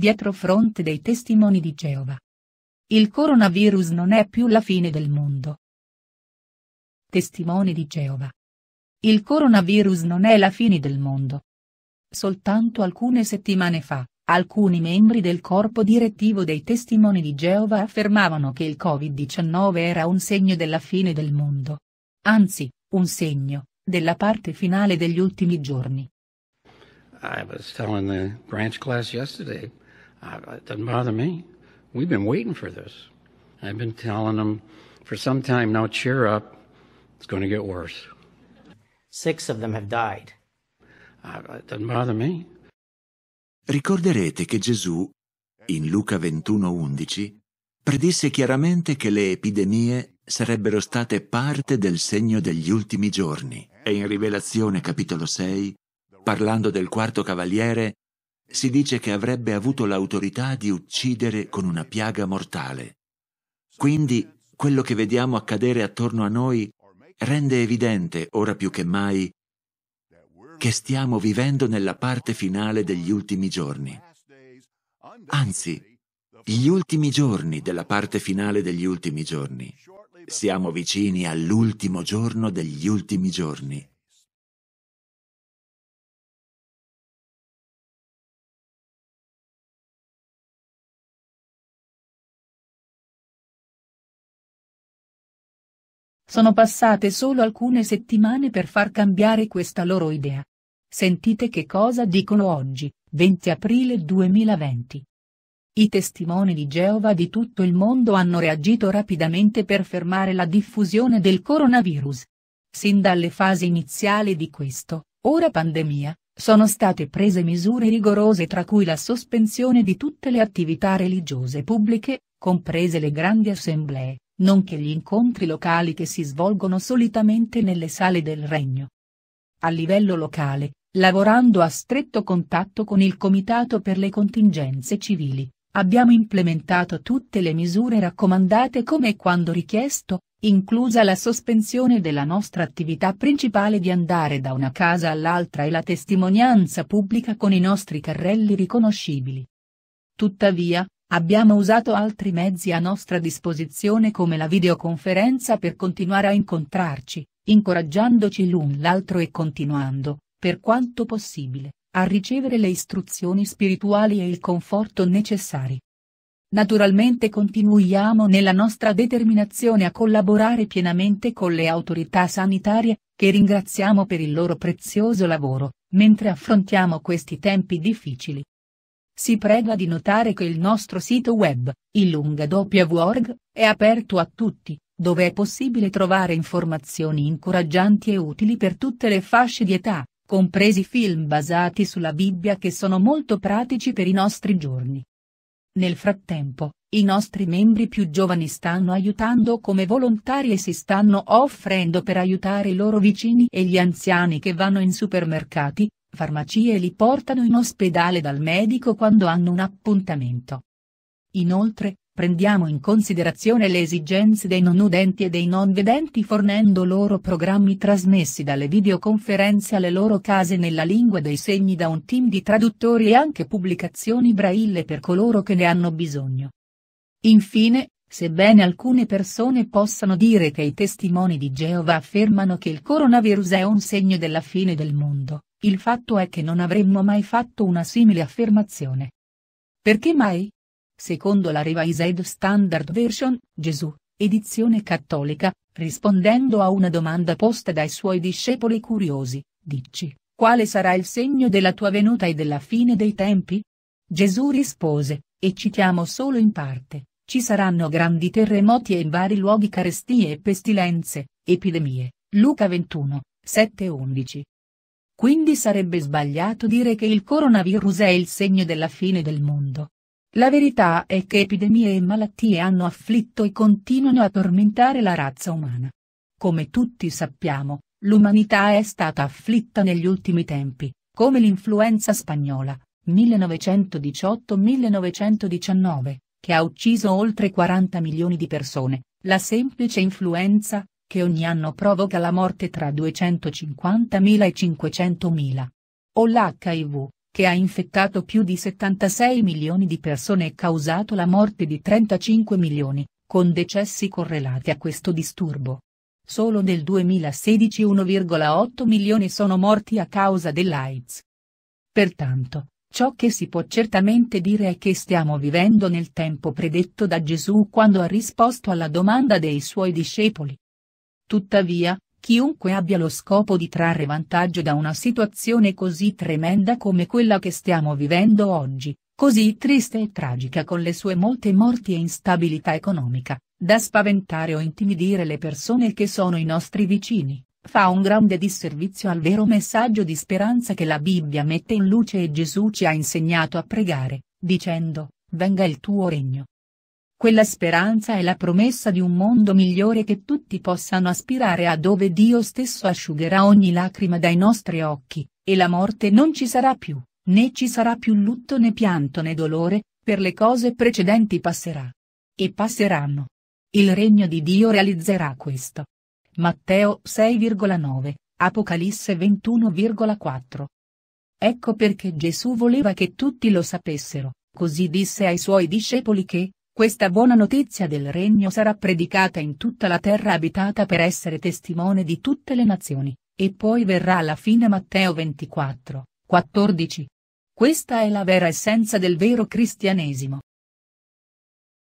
dietro fronte dei testimoni di Geova. Il coronavirus non è più la fine del mondo. Testimoni di Geova. Il coronavirus non è la fine del mondo. Soltanto alcune settimane fa, alcuni membri del corpo direttivo dei testimoni di Geova affermavano che il Covid-19 era un segno della fine del mondo. Anzi, un segno, della parte finale degli ultimi giorni. I was telling the branch class yesterday, Ah, it doesn't bother me. We've been waiting for this. I've been telling them for some time now, cheer up. It's going to get worse. Six of them have died. Ah, it doesn't bother me. Ricorderete che Gesù, in Luca 21:11, predisse chiaramente che le epidemie sarebbero state parte del segno degli ultimi giorni e in Rivelazione capitolo 6, parlando del quarto cavaliere, si dice che avrebbe avuto l'autorità di uccidere con una piaga mortale. Quindi quello che vediamo accadere attorno a noi rende evidente, ora più che mai, che stiamo vivendo nella parte finale degli ultimi giorni. Anzi, gli ultimi giorni della parte finale degli ultimi giorni. Siamo vicini all'ultimo giorno degli ultimi giorni. Sono passate solo alcune settimane per far cambiare questa loro idea. Sentite che cosa dicono oggi, 20 aprile 2020. I testimoni di Geova di tutto il mondo hanno reagito rapidamente per fermare la diffusione del coronavirus. Sin dalle fasi iniziali di questo, ora pandemia, sono state prese misure rigorose tra cui la sospensione di tutte le attività religiose pubbliche, comprese le grandi assemblee, nonché gli incontri locali che si svolgono solitamente nelle sale del Regno. A livello locale, lavorando a stretto contatto con il Comitato per le contingenze civili, abbiamo implementato tutte le misure raccomandate come e quando richiesto, inclusa la sospensione della nostra attività principale di andare da una casa all'altra e la testimonianza pubblica con i nostri carrelli riconoscibili. Tuttavia, Abbiamo usato altri mezzi a nostra disposizione come la videoconferenza per continuare a incontrarci, incoraggiandoci l'un l'altro e continuando, per quanto possibile, a ricevere le istruzioni spirituali e il conforto necessari. Naturalmente continuiamo nella nostra determinazione a collaborare pienamente con le autorità sanitarie, che ringraziamo per il loro prezioso lavoro, mentre affrontiamo questi tempi difficili. Si prega di notare che il nostro sito web, ilunga.org, è aperto a tutti, dove è possibile trovare informazioni incoraggianti e utili per tutte le fasce di età, compresi film basati sulla Bibbia che sono molto pratici per i nostri giorni. Nel frattempo, i nostri membri più giovani stanno aiutando come volontari e si stanno offrendo per aiutare i loro vicini e gli anziani che vanno in supermercati, Farmacie li portano in ospedale dal medico quando hanno un appuntamento. Inoltre, prendiamo in considerazione le esigenze dei non udenti e dei non vedenti fornendo loro programmi trasmessi dalle videoconferenze alle loro case nella lingua dei segni da un team di traduttori e anche pubblicazioni braille per coloro che ne hanno bisogno. Infine, sebbene alcune persone possano dire che i testimoni di Geova affermano che il coronavirus è un segno della fine del mondo, il fatto è che non avremmo mai fatto una simile affermazione. Perché mai? Secondo la Revised Standard Version, Gesù, edizione cattolica, rispondendo a una domanda posta dai suoi discepoli curiosi, dici, quale sarà il segno della tua venuta e della fine dei tempi? Gesù rispose, e citiamo solo in parte, ci saranno grandi terremoti e in vari luoghi carestie e pestilenze, epidemie, Luca 21, 7-11. Quindi sarebbe sbagliato dire che il coronavirus è il segno della fine del mondo. La verità è che epidemie e malattie hanno afflitto e continuano a tormentare la razza umana. Come tutti sappiamo, l'umanità è stata afflitta negli ultimi tempi, come l'influenza spagnola, 1918-1919, che ha ucciso oltre 40 milioni di persone, la semplice influenza, che ogni anno provoca la morte tra 250.000 e 500.000. O l'HIV, che ha infettato più di 76 milioni di persone e causato la morte di 35 milioni, con decessi correlati a questo disturbo. Solo nel 2016 1,8 milioni sono morti a causa dell'AIDS. Pertanto, ciò che si può certamente dire è che stiamo vivendo nel tempo predetto da Gesù quando ha risposto alla domanda dei suoi discepoli, Tuttavia, chiunque abbia lo scopo di trarre vantaggio da una situazione così tremenda come quella che stiamo vivendo oggi, così triste e tragica con le sue molte morti e instabilità economica, da spaventare o intimidire le persone che sono i nostri vicini, fa un grande disservizio al vero messaggio di speranza che la Bibbia mette in luce e Gesù ci ha insegnato a pregare, dicendo, venga il tuo regno. Quella speranza è la promessa di un mondo migliore che tutti possano aspirare a dove Dio stesso asciugherà ogni lacrima dai nostri occhi, e la morte non ci sarà più, né ci sarà più lutto né pianto né dolore, per le cose precedenti passerà. E passeranno. Il regno di Dio realizzerà questo. Matteo 6,9, Apocalisse 21,4. Ecco perché Gesù voleva che tutti lo sapessero, così disse ai suoi discepoli che, questa buona notizia del regno sarà predicata in tutta la terra abitata per essere testimone di tutte le nazioni, e poi verrà alla fine Matteo 24, 14. Questa è la vera essenza del vero cristianesimo.